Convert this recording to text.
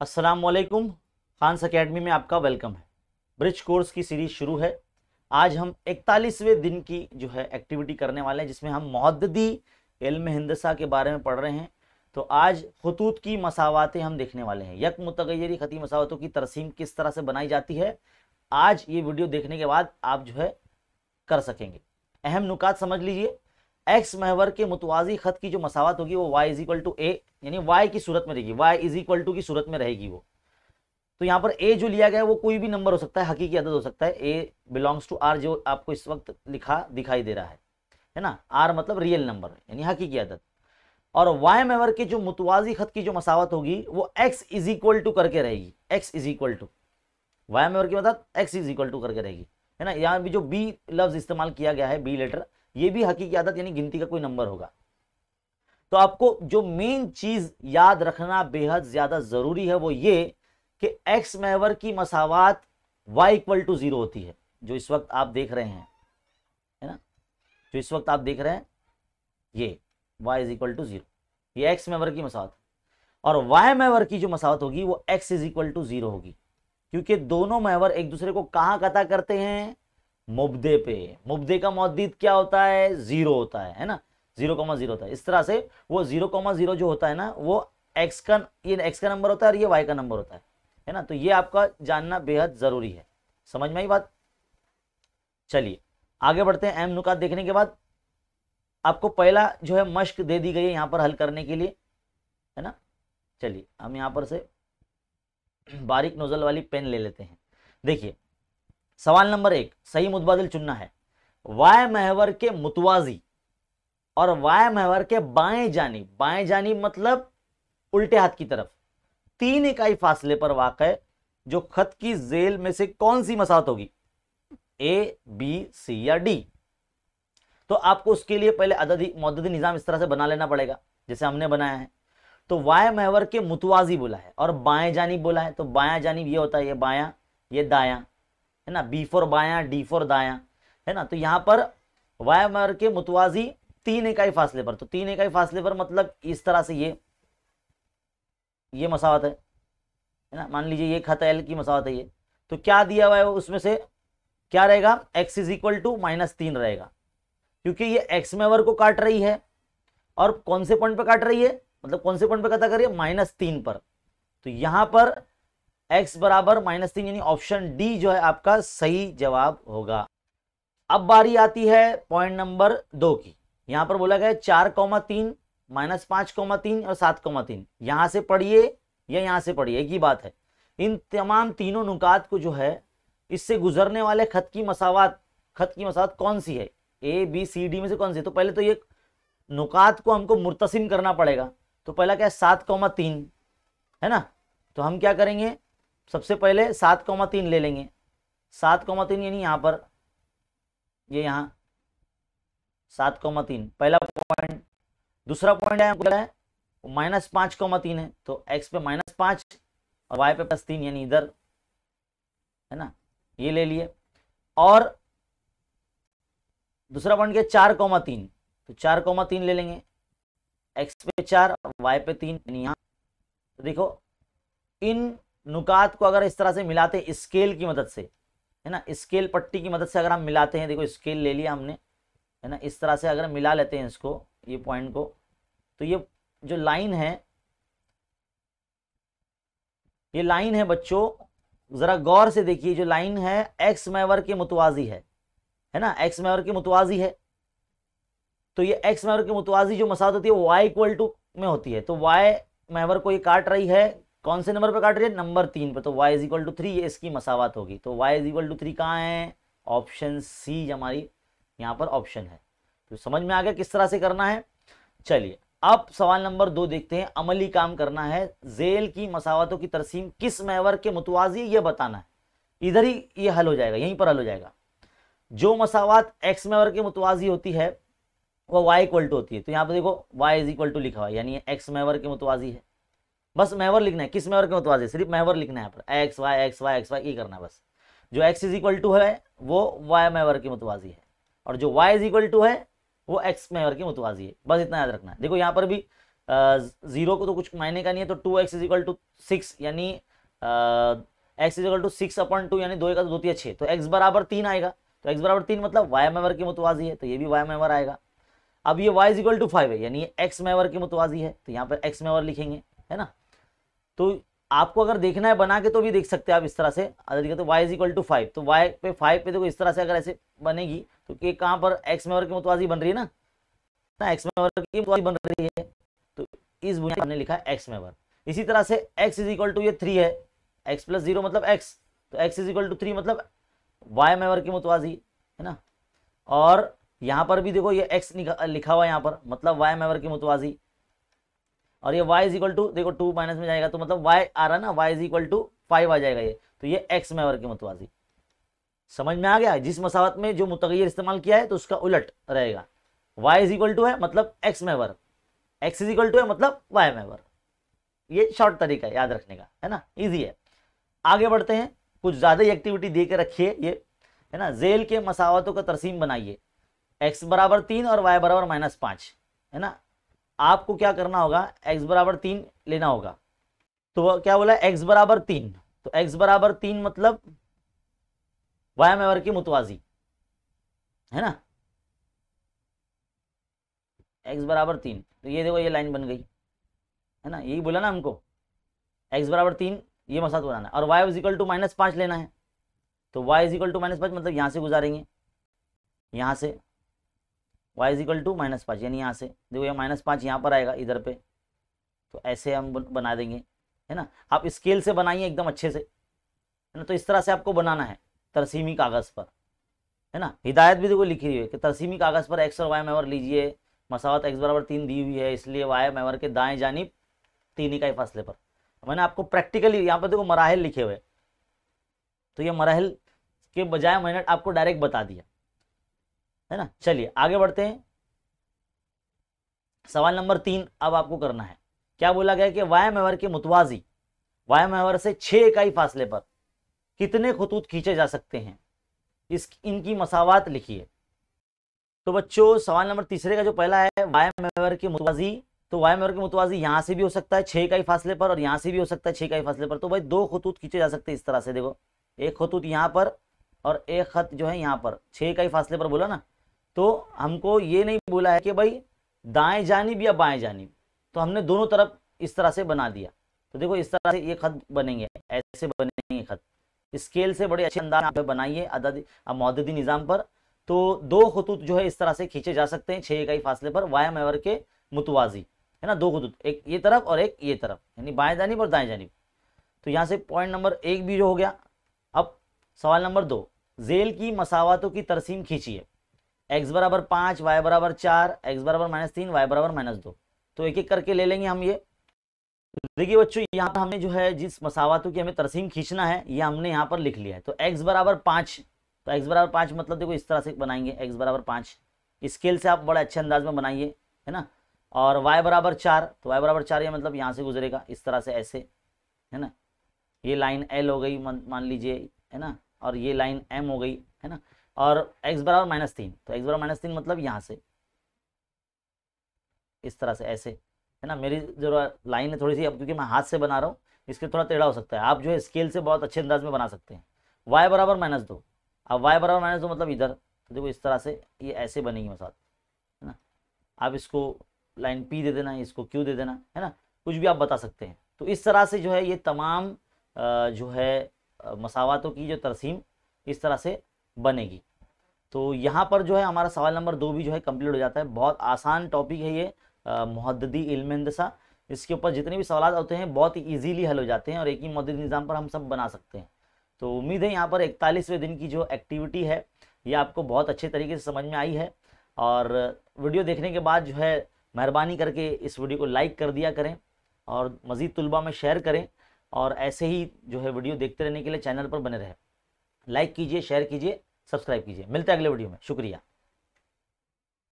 असलकुम Khans academy में आपका वेलकम है ब्रिज कोर्स की सीरीज शुरू है आज हम इकतालीसवें दिन की जो है एक्टिविटी करने वाले हैं जिसमें हम मददी इल्म हिंदसा के बारे में पढ़ रहे हैं तो आज खतूत की मसावतें हम देखने वाले हैं यक मतगैरी ख़ती मसावतों की तरसीम किस तरह से बनाई जाती है आज ये वीडियो देखने के बाद आप जो है कर सकेंगे अहम नुकात समझ लीजिए एक्स महवर के मुतवाजी खत की जो मसावत होगी वो y is equal to a यानी वाई की सूरत में रहेगी वाई इज इक्वल टू की सूरत में रहेगी वो तो यहाँ पर ए जो लिया गया है वो कोई भी नंबर हो सकता है हकीकी अदद हो सकता है ए बिलोंग्स टू आर जो आपको इस वक्त लिखा दिखाई दे रहा है है ना आर मतलब रियल नंबर यानी हकीकी अदद और वाई मेवर के जो मुतवाजी खत की जो मसावत होगी वो एक्स इज इक्वल टू करके रहेगी x is equal to y मेवर की मतलब एक्स इज इक्वल टू करके रहेगी है ना यहाँ भी जो बी लफ्ज़ इस्तेमाल किया गया है बी लेटर ये भी हकीकी आदत यानी गिनती का कोई नंबर होगा तो आपको जो मेन चीज याद रखना बेहद ज्यादा जरूरी है वो ये कि एक्स मेवर की मसावत वाई इक्वल टू जीरो होती है जो इस वक्त आप देख रहे हैं है ना जो इस वक्त आप देख रहे हैं ये y is equal to zero x मेवर की मसावत और वाई मेवर की जो मसावत होगी वो x is equal to zero होगी क्योंकि दोनों मेवर एक दूसरे को कहाँ कता करते हैं मुबदे पे मुबदे का मौदीद क्या होता है ज़ीरो होता है है ना जीरो कॉमा जीरो होता है इस तरह से वो जीरो कॉमा जीरो जो होता है ना वो एक्स का ये एक्स का नंबर होता है और ये वाई का नंबर होता है है ना तो ये आपका जानना बेहद ज़रूरी है समझ में आई बात चलिए आगे बढ़ते हैं अहम नुकात देखने के बाद आपको पहला जो है मश्क दे दी गई है यहाँ पर हल करने के लिए है ना चलिए हम यहाँ पर से बारीक नोज़ल वाली पेन ले लेते हैं देखिए सवाल नंबर एक सही मुतबादिल चुनना है वाय महवर के मुतवाजी और वाय महवर के बाएं जानी बाएं जानी मतलब उल्टे हाथ की तरफ तीन इकाई फासले पर वाक जो खत की जेल में से कौन सी मसात होगी ए बी सी या डी तो आपको उसके लिए पहले अददी मददी निज़ाम इस तरह से बना लेना पड़ेगा जैसे हमने बनाया है तो वाय महवर के मुतवाजी बोला है और बाएं जानी बोला है तो बाया जानी ये होता है ये बाया ये दाया है ना बी फोर बाया डी फोर दाया है ना तो यहाँ पर वाई मार के मुतवाजी तीन इकाई फासले पर तो तीन इकाई फासले पर मतलब इस तरह से ये ये मसावत है है ना मान लीजिए ये खत एल की मसावत है ये तो क्या दिया हुआ है उसमें से क्या रहेगा x is equal to minus तीन रहेगा क्योंकि ये एक्स में वर्ग को काट रही है और कौन से पॉइंट पे काट रही है मतलब कौन से पॉइंट पे कथा करिए माइनस तीन पर तो यहां पर एक्स बराबर माइनस तीन यानी ऑप्शन डी जो है आपका सही जवाब होगा अब बारी आती है पॉइंट नंबर दो की यहां पर बोला गया चार कौमा तीन माइनस पांच कौमा तीन और सात कौमा तीन यहां से पढ़िए या यहां से पढ़िए एक ही बात है इन तमाम तीनों नुकात को जो है इससे गुजरने वाले खत की मसावत खत की मसावत कौन सी है ए बी सी डी में से कौन सी है तो पहले तो ये नुकात को हमको मुर्तसिम करना पड़ेगा तो पहला क्या है सात कौमा तीन है ना तो हम क्या करेंगे सबसे पहले सात कौमा तीन ले लेंगे सात कौमा तीन यानी यहाँ पर ये यह यहाँ सात कौमा तीन पहला पॉइंट दूसरा पॉइंट है हमको है माइनस पाँच कौमा तीन है तो एक्स पे माइनस पाँच और वाई पे प्लस तीन यानी इधर है ना ये ले लिए और दूसरा पॉइंट क्या चार कौमा तीन तो चार कौमा तीन ले लेंगे एक्स पे चार वाई पे तीन यानी यहाँ तो देखो इन नुकात को अगर इस तरह से मिलाते हैं स्केल की मदद से है ना स्केल पट्टी की मदद से अगर हम मिलाते हैं देखो स्केल ले लिया हमने है ना इस तरह से अगर मिला लेते हैं इसको ये पॉइंट को तो ये जो लाइन है ये लाइन है बच्चों ज़रा गौर से देखिए जो लाइन है एक्स मैवर के मुतवाजी है है ना एक्स मैवर के मुतवाजी है तो ये एक्स मैवर के मुतवाजी जो मसाद होती है वाई इक्वल टू में होती है तो वाई मैवर को ये काट रही है कौन से नंबर पर काट रही है नंबर तीन पर तो y is equal to three ये इसकी मसावत होगी तो y is equal to three कहाँ है ऑप्शन सी हमारी यहाँ पर ऑप्शन है तो समझ में आ गया किस तरह से करना है चलिए अब सवाल नंबर दो देखते हैं अमली काम करना है जेल की मसावतों की तरसीम किस मेवर के मुतवाजी ये बताना है इधर ही ये हल हो जाएगा यहीं पर हल हो जाएगा जो मसावत एक्स मेवर के मुतवाजी होती है वो वाई इक्वल टू होती है तो यहाँ पर देखो वाई इज इक्वल टू लिखा हुआ यानी एक्स मेवर के मुतवाजी है बस मेवर लिखना है किस मेवर के मतवाजे मतलब सिर्फ मेवर लिखना है यहाँ पर x y x y x y ये करना है बस जो एक्स इज इक्वल टू है वो वाई मेवर की मतवाजी मतलब है और जो वाई इज इक्वल टू है वो एक्स मेवर की मतवाजी मतलब है बस इतना याद रखना है देखो यहाँ पर भी जीरो को तो कुछ मायने का नहीं है तो two x is equal to six यानी x is equal to six upon two यानी दो का दो तीन छः तो एक्स बराबर तीन आएगा तो एक्स बराबर तीन मतलब वाई मेवर की मतवाजी है तो ये भी वाई मेवर आएगा अब ये y is equal to five है यानी एक्स मेवर की मतवाजी है तो यहाँ पर एक्स मेवर लिखेंगे है ना तो आपको अगर देखना है बना के तो भी देख सकते हैं आप इस तरह से अगर तो y is equal to five तो y पे फाइव पे देखो इस तरह से अगर ऐसे बनेगी तो ये कहाँ पर x में वर्ग की मुतवाजी बन रही है ना ना एक्स में वर्ग की मुतवाजी बन रही है तो इस बुनियाद हमने लिखा है एक्स में वर्ग इसी तरह से x इज इक्वल टू ये थ्री है x प्लस जीरो मतलब x तो x is equal to three मतलब y में वर्ग की मुतवाजी है ना और यहाँ पर भी देखो ये एक्स लिखा हुआ है यहाँ पर मतलब वाई में वर्ग की मुतवाजी और ये वाई इज इक्वल टू देखो टू माइनस में जाएगा तो मतलब वाई आ रहा ना y is equal to five आ जाएगा ये तो ये एक्स में वर्ग की मतवाजी समझ में आ गया जिस मसावत में जो मुतगैर इस्तेमाल किया है तो उसका उलट रहेगा वाई इज इक्वल टू है मतलब एक्स में वर्ग एक्स इज इक्वल टू है मतलब वाई में वर्ग ये शॉर्ट तरीका है याद रखने का है ना ईजी है आगे बढ़ते हैं कुछ ज़्यादा ही एक्टिविटी दे के रखिए ये है ना जेल के मसावतों का तरसीम बनाइए एक्स बराबर तीन और वाई बराबर माइनस पाँच है ना आपको क्या करना होगा एक्स बराबर तीन लेना होगा तो क्या बोला एक्स बराबर तीन तो एक्स बराबर तीन मतलब वाया मेवर की मुतवाजी है ना एक्स बराबर तीन तो ये देखो ये लाइन बन गई है ना यही बोला ना हमको एक्स बराबर तीन ये मसाज बनाना है और y is equal to minus पाँच लेना है तो y is equal to minus पाँच मतलब यहाँ से गुजारेंगे यहाँ से वाई इजिकल टू माइनस पाँच यानी यहाँ से देखो ये माइनस पाँच यहाँ पर आएगा इधर पे तो ऐसे हम बना देंगे है ना आप स्केल से बनाइए एकदम अच्छे से है ना तो इस तरह से आपको बनाना है तरसीमी कागज़ पर है ना हिदायत भी देखो लिखी हुई है कि तरसीमी कागज़ पर एक्स और वाई मेवर लीजिए मसावत एक्स बराबर तीन दी हुई है इसलिए वाई मेवर के दाएँ जानब तीन ही ही फासले पर तो मैंने आपको प्रैक्टिकली यहाँ पर देखो मराहल लिखे हुए तो ये मराहल के बजाय मैंने आपको डायरेक्ट बता दिया है ना चलिए आगे बढ़ते हैं सवाल नंबर तीन अब आपको करना है क्या बोला गया कि वाया मेवर के मुतवाजी वाया मेवर से छह इकाई फासले पर कितने खतूत खींचे जा सकते हैं इस इनकी मसावत लिखिए तो बच्चों सवाल नंबर तीसरे का जो पहला है वाया मेवर के मुतवाजी तो वाया मेवर के मुतवाजी यहाँ से भी हो सकता है छह इकाई फासले पर और यहाँ से भी हो सकता है छह इकाई फासले पर तो भाई दो खतूत खींचे जा सकते हैं इस तरह से देखो एक खतूत यहाँ पर और एक खत जो है यहाँ पर छह इकाई फासले पर बोला ना तो हमको ये नहीं बोला है कि भाई दाएं जानिब या बाएं जानब तो हमने दोनों तरफ इस तरह से बना दिया तो देखो इस तरह से ये खत बनेंगे ऐसे बनेंगे खत स्केल से बड़े अच्छे अंदाज आप बनाइए अदद मददी निज़ाम पर तो दो खतूत जो है इस तरह से खींचे जा सकते हैं छः इकाई फासले पर वाया मेवर के मुतवाजी है ना दो खतूत एक ये तरफ और एक ये तरफ यानी बाएं जानब और दाएं जानब तो यहाँ से पॉइंट नंबर एक भी जो हो गया अब सवाल नंबर दो जेल की मसावतों की तरसीम खींची है एक्स बराबर पाँच वाई बराबर चार एक्स बराबर माइनस तीन वाई बराबर माइनस दो तो एक एक करके ले लेंगे हम ये देखिए बच्चों यहाँ पर हमने जो है जिस मसावातों की हमें तरसीम खींचना है ये हमने यहाँ पर लिख लिया है तो एक्स बराबर पाँच तो एक्स बराबर पाँच मतलब देखो इस तरह से बनाएंगे एक्स बराबर पाँच स्केल से आप बड़े अच्छे अंदाज में बनाइए है ना और वाई बराबर चार तो वाई बराबर चार ये मतलब यहाँ से गुजरेगा इस तरह से ऐसे है ना ये लाइन एल हो गई मान लीजिए है ना और ये लाइन एम हो गई है ना और एक्स बराबर माइनस तीन तो एक्स बराबर माइनस तीन मतलब यहाँ से इस तरह से ऐसे है ना मेरी जो लाइन है थोड़ी सी अब क्योंकि मैं हाथ से बना रहा हूँ इसके थोड़ा टेढ़ा हो सकता है आप जो है स्केल से बहुत अच्छे अंदाज में बना सकते हैं वाई बराबर माइनस दो अब वाई बराबर माइनस दो मतलब इधर तो देखो इस तरह से ये ऐसे बनेगी साथ है ना आप इसको लाइन पी दे देना इसको क्यू दे देना है ना कुछ भी आप बता सकते हैं तो इस तरह से जो है ये तमाम जो है मसावतों की जो तरसीम इस तरह से बनेगी तो यहाँ पर जो है हमारा सवाल नंबर दो भी जो है कंप्लीट हो जाता है बहुत आसान टॉपिक है ये मुहद्दी इल्मसा इसके ऊपर जितने भी सवाल होते हैं बहुत ही ईजीली हल हो जाते हैं और एक ही मदद निज़ाम पर हम सब बना सकते हैं तो उम्मीद है यहाँ पर इकतालीसवें दिन की जो एक्टिविटी है ये आपको बहुत अच्छे तरीके से समझ में आई है और वीडियो देखने के बाद जो है मेहरबानी करके इस वीडियो को लाइक कर दिया करें और मज़ीद तलबा में शेयर करें और ऐसे ही जो है वीडियो देखते रहने के लिए चैनल पर बने रहें लाइक कीजिए शेयर कीजिए सब्सक्राइब कीजिए मिलते हैं अगले वीडियो में शुक्रिया